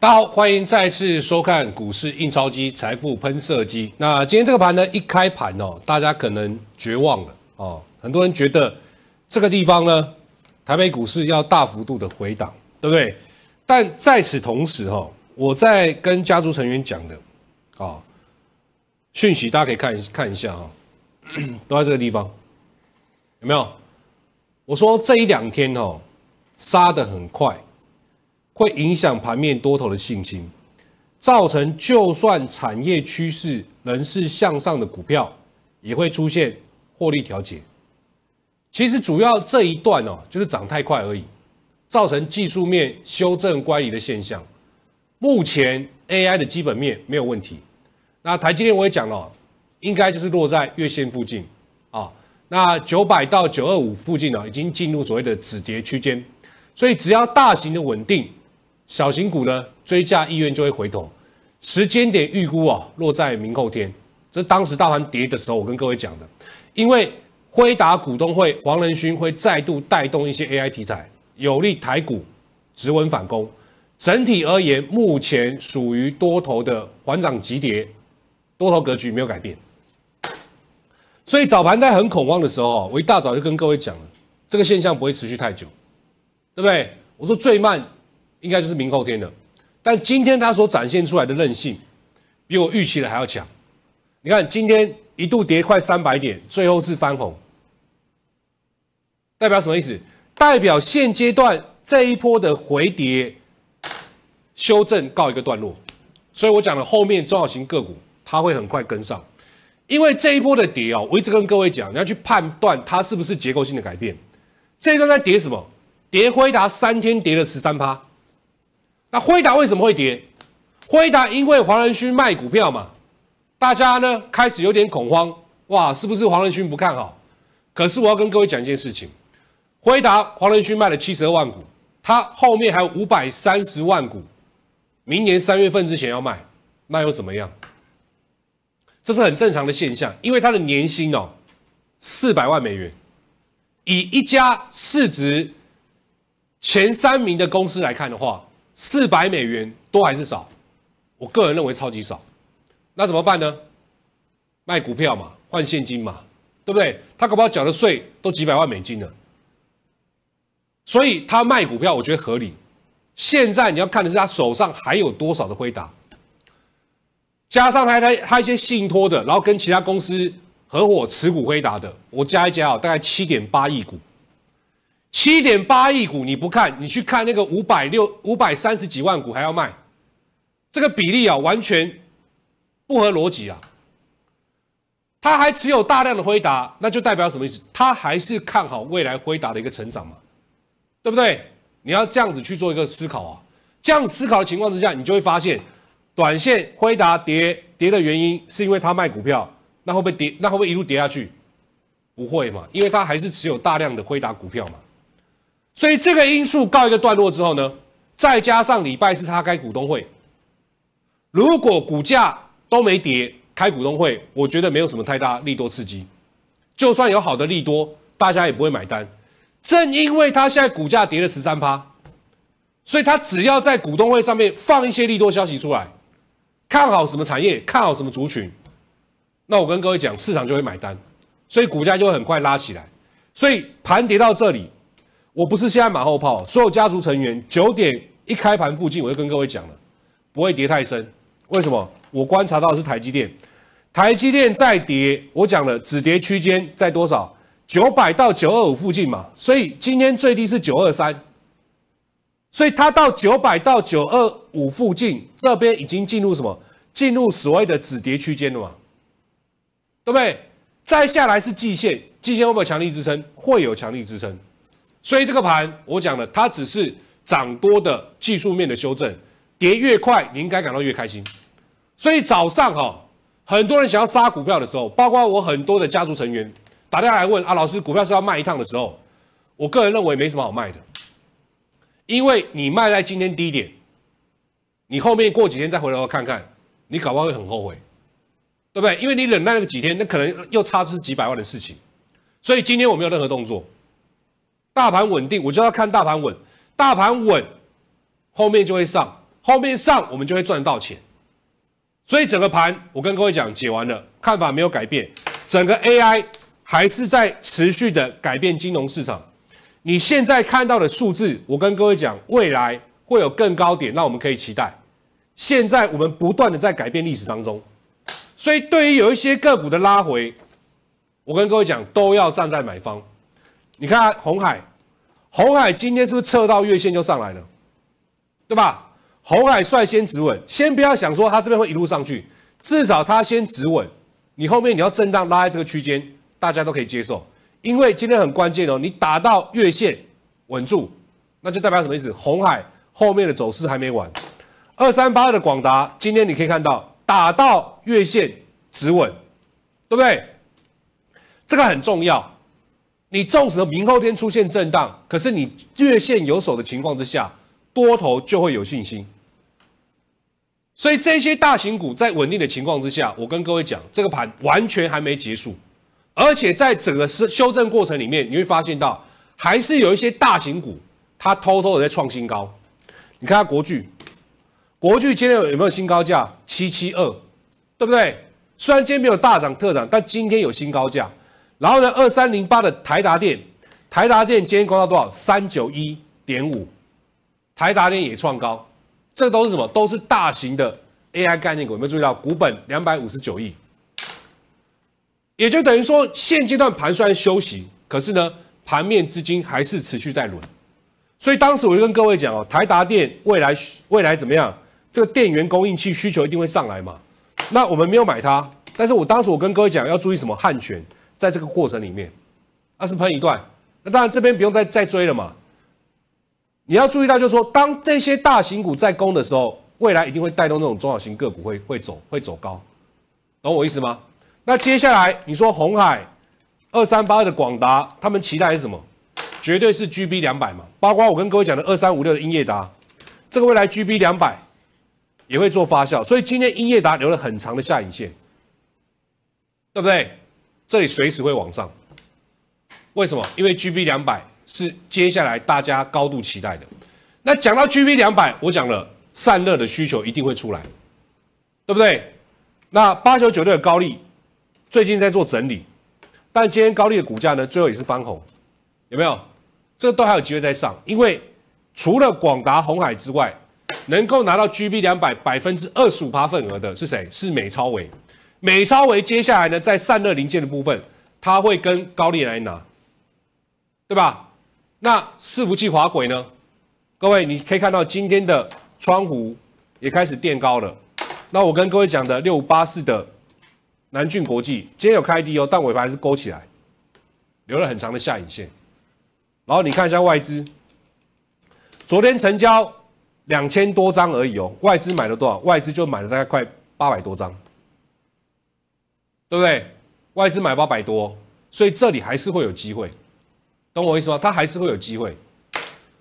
大家好，欢迎再次收看《股市印钞机、财富喷射机》。那今天这个盘呢，一开盘哦，大家可能绝望了哦，很多人觉得这个地方呢，台北股市要大幅度的回档，对不对？但在此同时哈，我在跟家族成员讲的啊讯息，大家可以看一看一下啊，都在这个地方有没有？我说这一两天哦，杀的很快。会影响盘面多头的信心，造成就算产业趋势仍是向上的股票，也会出现获利调节。其实主要这一段哦，就是涨太快而已，造成技术面修正乖离的现象。目前 AI 的基本面没有问题，那台积电我也讲了，应该就是落在月线附近啊。那九百到九二五附近呢，已经进入所谓的止跌区间，所以只要大型的稳定。小型股呢追价意愿就会回头，时间点预估啊落在明后天。这当时大盘跌的时候，我跟各位讲的，因为辉达股东会黄仁勋会再度带动一些 AI 题材，有利台股止稳反攻。整体而言，目前属于多头的缓涨急跌，多头格局没有改变。所以早盘在很恐慌的时候，我一大早就跟各位讲了，这个现象不会持续太久，对不对？我说最慢。应该就是明后天了，但今天它所展现出来的韧性，比我预期的还要强。你看今天一度跌快三百点，最后是翻红，代表什么意思？代表现阶段这一波的回跌修正告一个段落。所以我讲了，后面中小型个股它会很快跟上，因为这一波的跌啊，我一直跟各位讲，你要去判断它是不是结构性的改变。这一段在跌什么？跌辉达三天跌了十三趴。那辉达为什么会跌？辉达因为黄仁勋卖股票嘛，大家呢开始有点恐慌。哇，是不是黄仁勋不看好？可是我要跟各位讲一件事情，辉达黄仁勋卖了七十二万股，他后面还有五百三十万股，明年三月份之前要卖，那又怎么样？这是很正常的现象，因为他的年薪哦四百万美元，以一家市值前三名的公司来看的话。四百美元多还是少？我个人认为超级少。那怎么办呢？卖股票嘛，换现金嘛，对不对？他搞不好缴的税都几百万美金了。所以他卖股票，我觉得合理。现在你要看的是他手上还有多少的辉达，加上他他他一些信托的，然后跟其他公司合伙持股辉达的，我加一加啊，大概七点八亿股。七点八亿股你不看，你去看那个五百六五百三十几万股还要卖，这个比例啊完全不合逻辑啊！他还持有大量的辉达，那就代表什么意思？他还是看好未来辉达的一个成长嘛，对不对？你要这样子去做一个思考啊！这样思考的情况之下，你就会发现，短线辉达跌跌的原因是因为他卖股票，那会不会跌？那会不会一路跌下去？不会嘛，因为他还是持有大量的辉达股票嘛。所以这个因素告一个段落之后呢，再加上礼拜四他开股东会，如果股价都没跌，开股东会，我觉得没有什么太大利多刺激，就算有好的利多，大家也不会买单。正因为他现在股价跌了十三趴，所以他只要在股东会上面放一些利多消息出来，看好什么产业，看好什么族群，那我跟各位讲，市场就会买单，所以股价就会很快拉起来。所以盘跌到这里。我不是现在马后炮，所有家族成员九点一开盘附近，我就跟各位讲了，不会跌太深。为什么？我观察到的是台积电，台积电在跌，我讲了止跌区间在多少？九百到九二五附近嘛。所以今天最低是九二三，所以它到九百到九二五附近这边已经进入什么？进入所谓的止跌区间了嘛？对不对？再下来是季线，季线会不会强力支撑？会有强力支撑。所以这个盘，我讲了，它只是涨多的技术面的修正，跌越快，你应该感到越开心。所以早上哈，很多人想要杀股票的时候，包括我很多的家族成员打电话来问啊，老师股票是要卖一趟的时候，我个人认为没什么好卖的，因为你卖在今天低点，你后面过几天再回头看看，你搞不好会很后悔，对不对？因为你忍耐了几天，那可能又差出几百万的事情。所以今天我没有任何动作。大盘稳定，我就要看大盘稳。大盘稳，后面就会上，后面上我们就会赚到钱。所以整个盘，我跟各位讲解完了，看法没有改变。整个 AI 还是在持续的改变金融市场。你现在看到的数字，我跟各位讲，未来会有更高点，那我们可以期待。现在我们不断的在改变历史当中，所以对于有一些个股的拉回，我跟各位讲，都要站在买方。你看红海。红海今天是不是测到月线就上来了，对吧？红海率先止稳，先不要想说它这边会一路上去，至少它先止稳，你后面你要震荡拉在这个区间，大家都可以接受。因为今天很关键哦，你打到月线稳住，那就代表什么意思？红海后面的走势还没完。二三八的广达今天你可以看到打到月线止稳，对不对？这个很重要。你纵使明后天出现震荡，可是你月线有手的情况之下，多头就会有信心。所以这些大型股在稳定的情况之下，我跟各位讲，这个盘完全还没结束，而且在整个是修正过程里面，你会发现到还是有一些大型股它偷偷的在创新高。你看下国巨，国巨今天有没有新高价？七七二，对不对？虽然今天没有大涨特涨，但今天有新高价。然后呢，二三零八的台达电，台达电今天高到多少？三九一点五，台达电也创高，这都是什么？都是大型的 AI 概念股。有没有注意到股本两百五十九亿？也就等于说现阶段盘算休息，可是呢，盘面资金还是持续在轮。所以当时我就跟各位讲哦，台达电未来未来怎么样？这个电源供应器需求一定会上来嘛？那我们没有买它，但是我当时我跟各位讲要注意什么？汉权。在这个过程里面，那是喷一段，那当然这边不用再再追了嘛。你要注意到，就是说，当这些大型股在攻的时候，未来一定会带动那种中小型个股会会走会走高，懂我意思吗？那接下来你说红海二三八的广达，他们期待是什么？绝对是 G B 两百嘛，包括我跟各位讲的二三五六的英业达，这个未来 G B 两百也会做发酵，所以今天英业达留了很长的下影线，对不对？这里随时会往上，为什么？因为 G B 两百是接下来大家高度期待的。那讲到 G B 两百，我讲了散热的需求一定会出来，对不对？那八九九六的高丽最近在做整理，但今天高丽的股价呢，最后也是翻红，有没有？这个都还有机会再上，因为除了广达、红海之外，能够拿到 G B 两百百分之二十五趴份额的是谁？是美超伟。美超维接下来呢，在散热零件的部分，它会跟高利来拿，对吧？那伺服器滑轨呢？各位，你可以看到今天的窗户也开始垫高了。那我跟各位讲的六八四的南郡国际，今天有开低哦，但尾盘还是勾起来，留了很长的下影线。然后你看一下外资，昨天成交两千多张而已哦，外资买了多少？外资就买了大概快八百多张。对不对？外资买八百多，所以这里还是会有机会，懂我意思吗？它还是会有机会，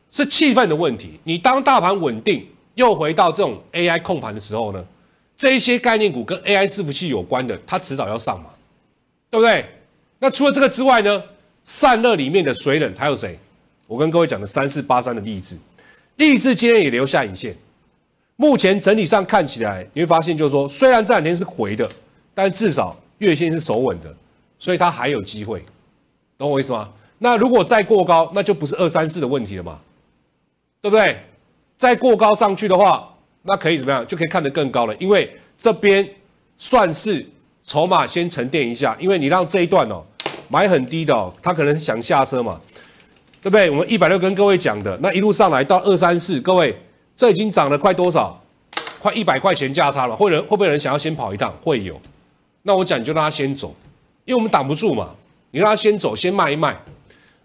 是气氛的问题。你当大盘稳定，又回到这种 AI 控盘的时候呢？这一些概念股跟 AI 伺服器有关的，它迟早要上嘛，对不对？那除了这个之外呢？散热里面的水冷还有谁？我跟各位讲的三四八三的立志，立志今天也留下影线。目前整体上看起来，你会发现，就是说，虽然这两天是回的，但至少。月线是守稳的，所以它还有机会，懂我意思吗？那如果再过高，那就不是二三四的问题了嘛，对不对？再过高上去的话，那可以怎么样？就可以看得更高了，因为这边算是筹码先沉淀一下，因为你让这一段哦买很低的哦，他可能想下车嘛，对不对？我们一百六跟各位讲的，那一路上来到二三四，各位这已经涨了快多少？快一百块钱价差了，会人会不会有人想要先跑一趟？会有。那我讲你就让他先走，因为我们挡不住嘛。你让他先走，先卖一卖，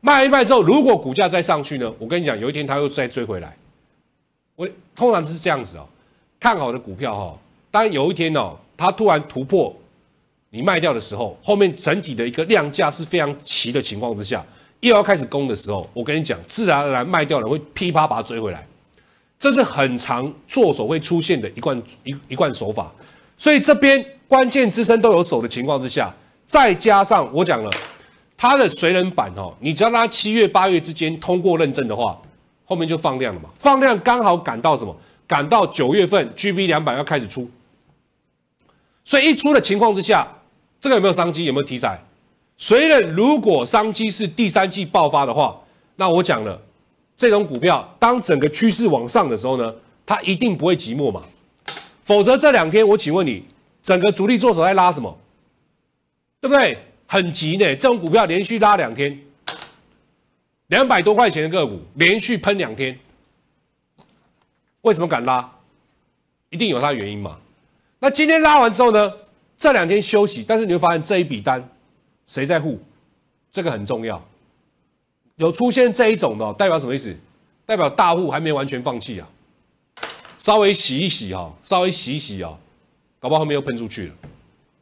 卖一卖之后，如果股价再上去呢？我跟你讲，有一天他又再追回来。我通常是这样子哦，看好的股票哈，当有一天哦，它突然突破，你卖掉的时候，后面整体的一个量价是非常齐的情况之下，又要开始攻的时候，我跟你讲，自然而然卖掉人会噼啪把它追回来，这是很常做手会出现的一贯一一贯手法，所以这边。关键支撑都有守的情况之下，再加上我讲了它的随人板哦，你只要他七月八月之间通过认证的话，后面就放量了嘛。放量刚好赶到什么？赶到九月份 G B 两百要开始出，所以一出的情况之下，这个有没有商机？有没有题材？谁能？如果商机是第三季爆发的话，那我讲了，这种股票当整个趋势往上的时候呢，它一定不会寂寞嘛。否则这两天我请问你。整个主力做手在拉什么？对不对？很急呢！这种股票连续拉两天，两百多块钱的个股连续喷两天，为什么敢拉？一定有它原因嘛？那今天拉完之后呢？这两天休息，但是你会发现这一笔单谁在护？这个很重要。有出现这一种的，代表什么意思？代表大户还没完全放弃啊！稍微洗一洗哈，稍微洗洗啊。好不好？后面又喷出去了，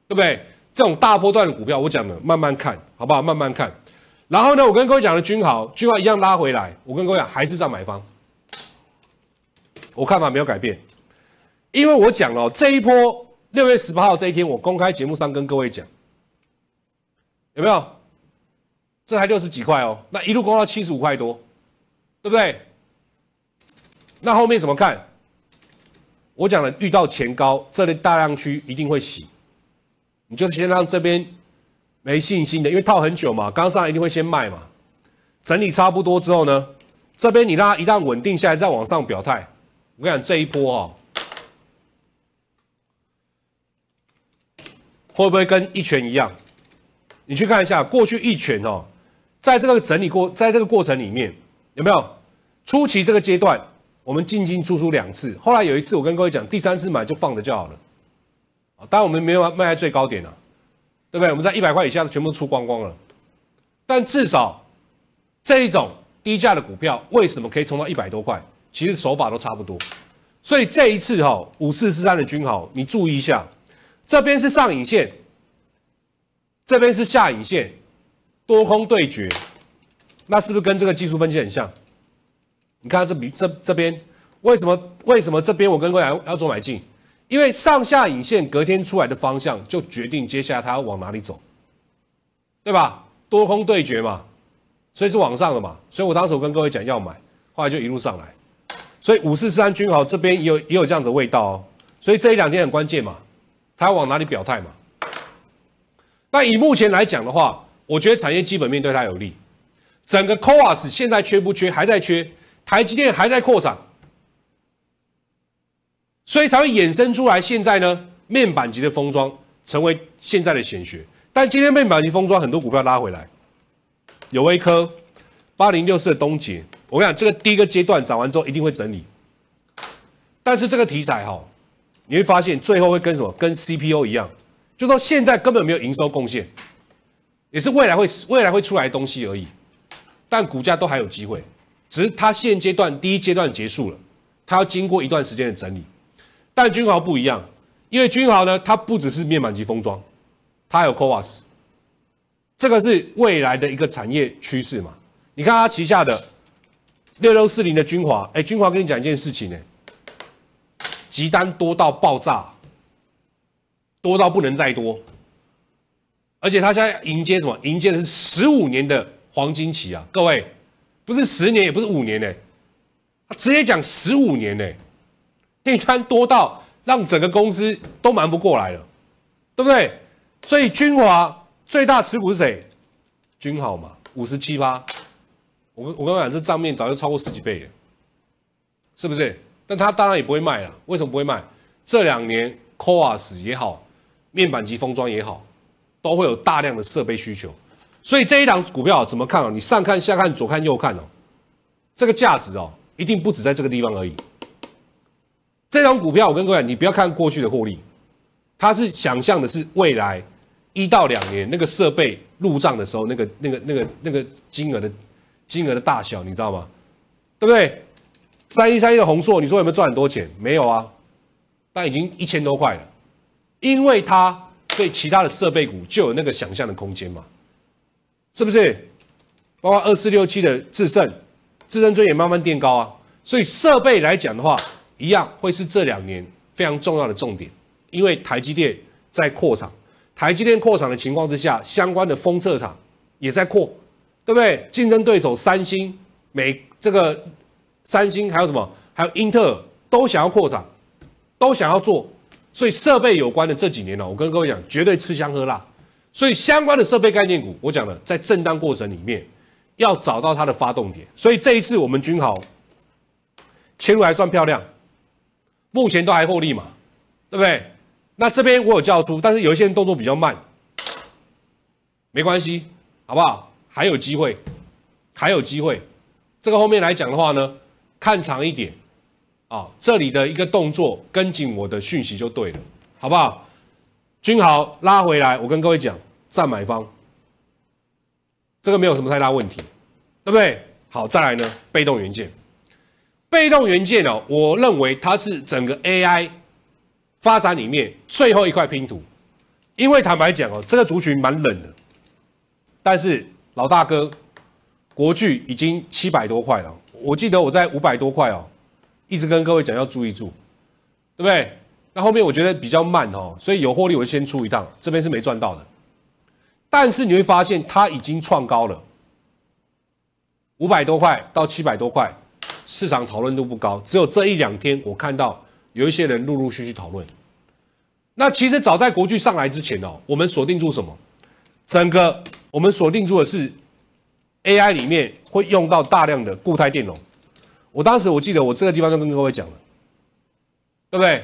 对不对？这种大波段的股票，我讲了，慢慢看，好不好？慢慢看。然后呢，我跟各位讲了，军豪、军豪一样拉回来。我跟各位讲，还是在买方，我看法没有改变。因为我讲了，这一波六月十八号这一天，我公开节目上跟各位讲，有没有？这才六十几块哦，那一路攻到七十五块多，对不对？那后面怎么看？我讲了，遇到前高这类大量区一定会洗，你就先让这边没信心的，因为套很久嘛，刚上来一定会先卖嘛。整理差不多之后呢，这边你拉一旦稳定下来，再往上表态。我跟你讲，这一波哈，会不会跟一拳一样？你去看一下，过去一拳哦，在这个整理过，在这个过程里面有没有初期这个阶段？我们进进出出两次，后来有一次我跟各位讲，第三次买就放着就好了。当然我们没有卖在最高点了，对不对？我们在一百块以下的全部出光光了。但至少这一种低价的股票为什么可以冲到一百多块？其实手法都差不多。所以这一次哈，五四四三的军豪，你注意一下，这边是上影线，这边是下影线，多空对决，那是不是跟这个技术分析很像？你看这比这这边，为什么为什么这边我跟各位要要做买进？因为上下影线隔天出来的方向就决定接下来它要往哪里走，对吧？多空对决嘛，所以是往上的嘛。所以我当时我跟各位讲要买，后来就一路上来。所以五四三军豪这边也有也有这样子的味道哦。所以这一两天很关键嘛，它要往哪里表态嘛？那以目前来讲的话，我觉得产业基本面对它有利。整个 COAS 现在缺不缺？还在缺。台积电还在扩产，所以才会衍生出来。现在呢，面板级的封装成为现在的显学。但今天面板级封装很多股票拉回来，有微科、八零六四的东杰。我跟你讲这个第一个阶段涨完之后一定会整理，但是这个题材哈，你会发现最后会跟什么？跟 CPU 一样，就说现在根本没有营收贡献，也是未来会未来会出来东西而已，但股价都还有机会。只是它现阶段第一阶段结束了，它要经过一段时间的整理。但君豪不一样，因为君豪呢，它不只是面板级封装，它有 CoaS，这个是未来的一个产业趋势嘛？你看它旗下的六六四零的君华，哎，君华跟你讲一件事情呢，集单多到爆炸，多到不能再多，而且它现在迎接什么？迎接的是十五年的黄金期啊，各位。不是十年，也不是五年呢，他直接讲十五年呢、嘞，订单多到让整个公司都瞒不过来了，对不对？所以君华最大持股是谁？君豪嘛，五十七八。我我刚刚讲这账面早就超过十几倍了，是不是？但他当然也不会卖了，为什么不会卖？这两年 Coas 也好，面板级封装也好，都会有大量的设备需求。所以这一档股票怎么看哦？你上看下看，左看右看哦，这个价值哦，一定不止在这个地方而已。这档股票，我跟各位，你不要看过去的获利，它是想象的是未来一到两年那个设备入账的时候，那个那个那个那个金额的金额的大小，你知道吗？对不对？三一三一的宏硕，你说有没有赚很多钱？没有啊，但已经一千多块了，因为它对其他的设备股就有那个想象的空间嘛。是不是？包括二四六七的自胜，自胜尊也慢慢垫高啊。所以设备来讲的话，一样会是这两年非常重要的重点。因为台积电在扩厂，台积电扩厂的情况之下，相关的封测厂也在扩，对不对？竞争对手三星、美这个三星还有什么？还有英特尔都想要扩厂，都想要做。所以设备有关的这几年呢，我跟各位讲，绝对吃香喝辣。所以相关的设备概念股，我讲了，在震荡过程里面，要找到它的发动点。所以这一次我们军豪，切入还算漂亮，目前都还获利嘛，对不对？那这边我有叫出，但是有一些人动作比较慢，没关系，好不好？还有机会，还有机会。这个后面来讲的话呢，看长一点啊，这里的一个动作跟紧我的讯息就对了，好不好？君豪拉回来，我跟各位讲，占买方，这个没有什么太大问题，对不对？好，再来呢，被动元件，被动元件呢，我认为它是整个 AI 发展里面最后一块拼图，因为坦白讲哦，这个族群蛮冷的，但是老大哥国巨已经七百多块了，我记得我在五百多块哦，一直跟各位讲要注意住，对不对？那后面我觉得比较慢哦，所以有获利我就先出一趟，这边是没赚到的。但是你会发现它已经创高了，五百多块到七百多块，市场讨论度不高，只有这一两天我看到有一些人陆陆续续讨论。那其实早在国巨上来之前哦，我们锁定住什么？整个我们锁定住的是 AI 里面会用到大量的固态电容。我当时我记得我这个地方都跟各位讲了，对不对？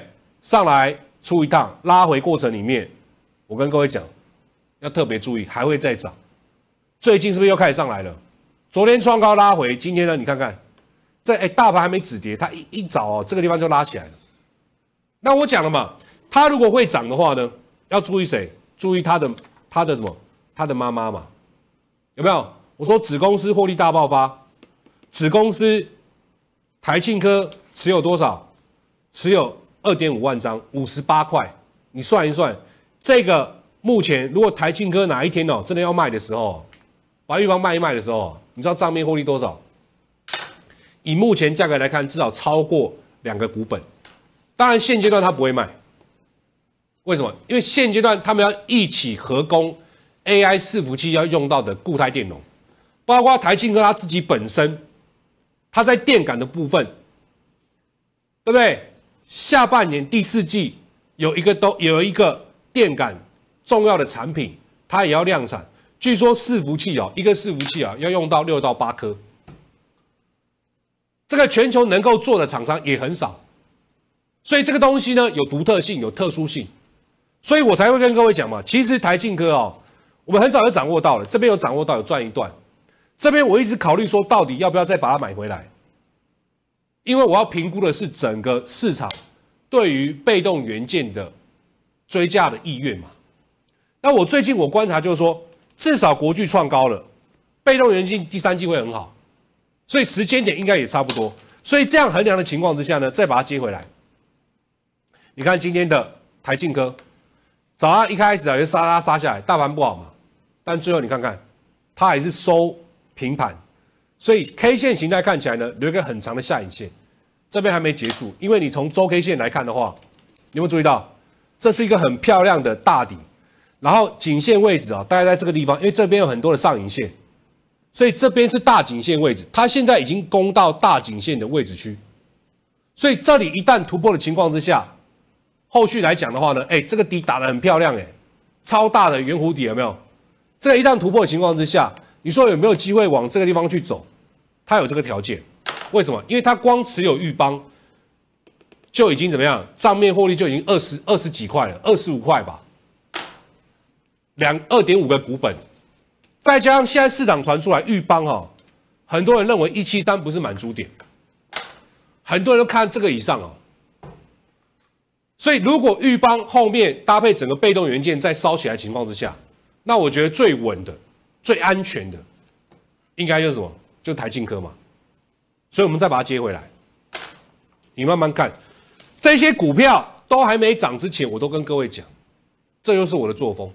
上来出一趟拉回过程里面，我跟各位讲，要特别注意，还会再涨。最近是不是又开始上来了？昨天创高拉回，今天呢？你看看，在哎，大盘还没止跌，它一一早哦，这个地方就拉起来了。那我讲了嘛，它如果会涨的话呢，要注意谁？注意它的它的什么？它的妈妈嘛？有没有？我说子公司获利大爆发，子公司台庆科持有多少？持有？二点五万张，五十八块，你算一算，这个目前如果台庆哥哪一天哦真的要卖的时候，把玉邦卖一卖的时候，你知道账面获利多少？以目前价格来看，至少超过两个股本。当然现阶段他不会卖，为什么？因为现阶段他们要一起合工 AI 伺服器要用到的固态电容，包括台庆哥他自己本身，他在电感的部分，对不对？下半年第四季有一个都有一个电感重要的产品，它也要量产。据说伺服器哦，一个伺服器啊要用到六到八颗，这个全球能够做的厂商也很少，所以这个东西呢有独特性，有特殊性，所以我才会跟各位讲嘛。其实台进哥哦，我们很早就掌握到了，这边有掌握到有赚一段，这边我一直考虑说到底要不要再把它买回来。因为我要评估的是整个市场对于被动元件的追价的意愿嘛。那我最近我观察就是说，至少国巨创高了，被动元件第三季会很好，所以时间点应该也差不多。所以这样衡量的情况之下呢，再把它接回来。你看今天的台庆科，早上一开始啊就杀杀杀下来，大盘不好嘛，但最后你看看，它还是收平盘。所以 K 线形态看起来呢，留一个很长的下影线，这边还没结束。因为你从周 K 线来看的话，有没有注意到？这是一个很漂亮的大底，然后颈线位置啊，大概在这个地方，因为这边有很多的上影线，所以这边是大颈线位置，它现在已经攻到大颈线的位置区，所以这里一旦突破的情况之下，后续来讲的话呢，哎，这个底打得很漂亮，哎，超大的圆弧底有没有？这个一旦突破的情况之下。你说有没有机会往这个地方去走？他有这个条件，为什么？因为他光持有豫邦就已经怎么样？账面获利就已经二十二十几块了，二十五块吧，两二点五个股本，再加上现在市场传出来豫邦哈，很多人认为一七三不是满足点，很多人都看这个以上哦。所以如果豫邦后面搭配整个被动元件再烧起来情况之下，那我觉得最稳的。最安全的，应该就是什么？就是台庆科嘛。所以，我们再把它接回来。你慢慢看，这些股票都还没涨之前，我都跟各位讲，这就是我的作风。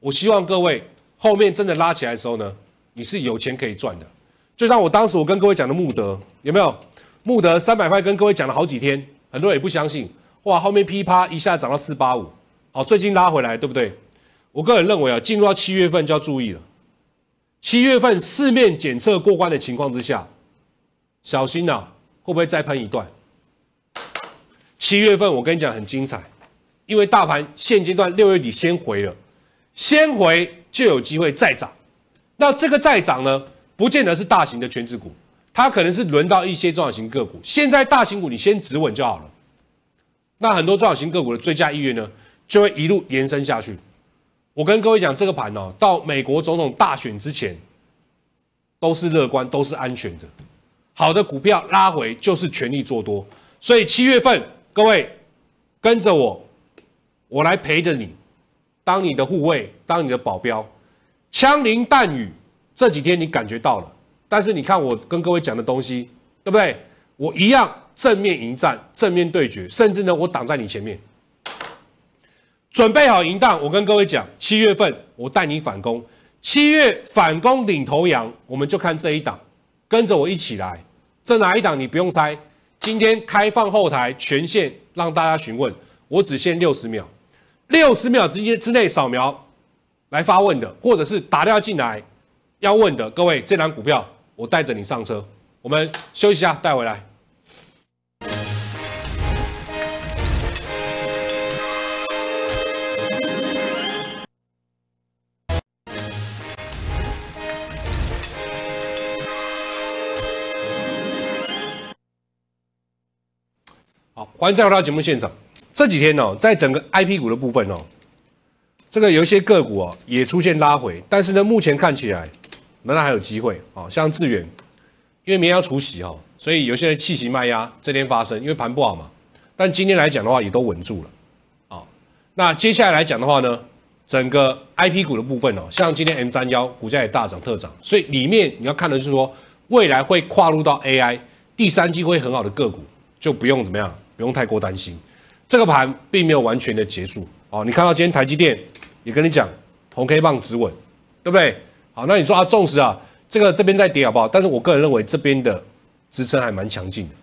我希望各位后面真的拉起来的时候呢，你是有钱可以赚的。就像我当时我跟各位讲的，穆德有没有？穆德三百块跟各位讲了好几天，很多人也不相信。哇，后面噼啪一下涨到四八五。好，最近拉回来，对不对？我个人认为啊，进入到七月份就要注意了。七月份四面检测过关的情况之下，小心呐，会不会再喷一段？七月份我跟你讲很精彩，因为大盘现阶段六月底先回了，先回就有机会再涨。那这个再涨呢，不见得是大型的全职股，它可能是轮到一些中小型个股。现在大型股你先止稳就好了，那很多中小型个股的追加意愿呢，就会一路延伸下去。我跟各位讲，这个盘哦，到美国总统大选之前，都是乐观，都是安全的，好的股票拉回就是全力做多。所以七月份，各位跟着我，我来陪着你，当你的护卫，当你的保镖，枪林弹雨，这几天你感觉到了。但是你看我跟各位讲的东西，对不对？我一样正面迎战，正面对决，甚至呢，我挡在你前面。准备好赢档，我跟各位讲，七月份我带你反攻，七月反攻领头羊，我们就看这一档，跟着我一起来，这哪一档你不用猜，今天开放后台权限让大家询问，我只限六十秒，六十秒之之之内扫描来发问的，或者是打掉进来要问的各位，这档股票我带着你上车，我们休息一下带回来。欢迎再回到节目现场。这几天哦，在整个 IP 股的部分哦，这个有一些个股哦也出现拉回，但是呢，目前看起来仍然还有机会啊。像智远，因为明天要除息哈，所以有些人息卖压，这天发生，因为盘不好嘛。但今天来讲的话，也都稳住了啊。那接下来来讲的话呢，整个 IP 股的部分哦，像今天 M 三幺股价也大涨特涨，所以里面你要看的就是说，未来会跨入到 AI 第三季会很好的个股，就不用怎么样。不用太过担心，这个盘并没有完全的结束哦。你看到今天台积电也跟你讲红 K 棒止稳，对不对？好，那你说啊，重视啊，这个这边在跌好不好？但是我个人认为这边的支撑还蛮强劲的，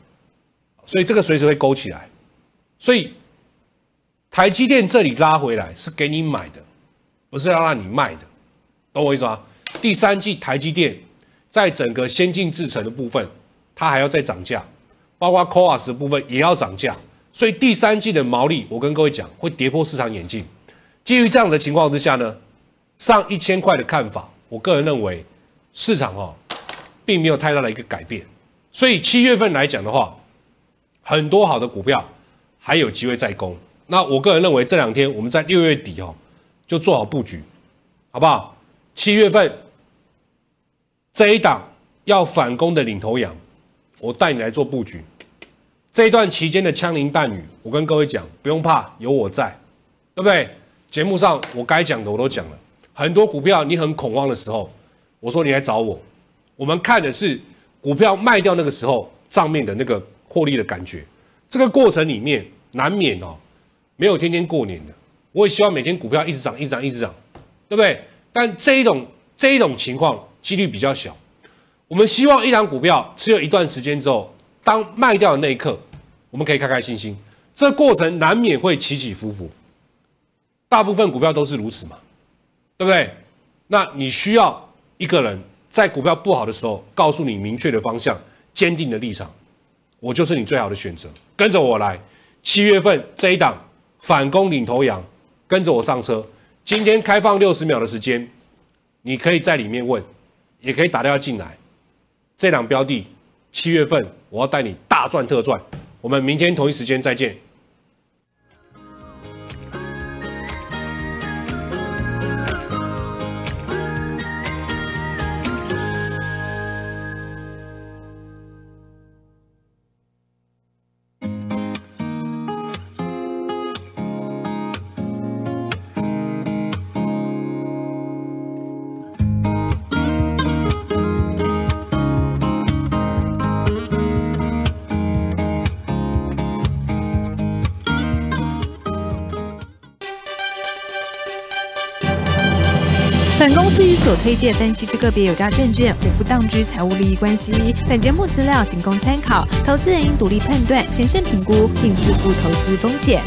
所以这个随时会勾起来。所以台积电这里拉回来是给你买的，不是要让你卖的，懂我意思吗？第三季台积电在整个先进制程的部分，它还要再涨价。包括 Coas 部分也要涨价，所以第三季的毛利，我跟各位讲会跌破市场眼镜。基于这样子的情况之下呢，上一千块的看法，我个人认为市场哦并没有太大的一个改变。所以七月份来讲的话，很多好的股票还有机会再攻。那我个人认为这两天我们在六月底哦就做好布局，好不好？七月份这一档要反攻的领头羊。我带你来做布局，这一段期间的枪林弹雨，我跟各位讲，不用怕，有我在，对不对？节目上我该讲的我都讲了，很多股票你很恐慌的时候，我说你来找我，我们看的是股票卖掉那个时候账面的那个获利的感觉，这个过程里面难免哦，没有天天过年的，我也希望每天股票一直涨，一直涨一直涨，对不对？但这一种这一种情况几率比较小。我们希望一档股票持有一段时间之后，当卖掉的那一刻，我们可以开开心心。这过程难免会起起伏伏，大部分股票都是如此嘛，对不对？那你需要一个人在股票不好的时候，告诉你明确的方向、坚定的立场。我就是你最好的选择，跟着我来。七月份这一档反攻领头羊，跟着我上车。今天开放六十秒的时间，你可以在里面问，也可以打电话进来。这两标的，七月份我要带你大赚特赚。我们明天同一时间再见。所推荐分析之个别有价证券，无不当之财务利益关系。本节目资料仅供参考，投资人应独立判断、审慎评估，并自负投资风险。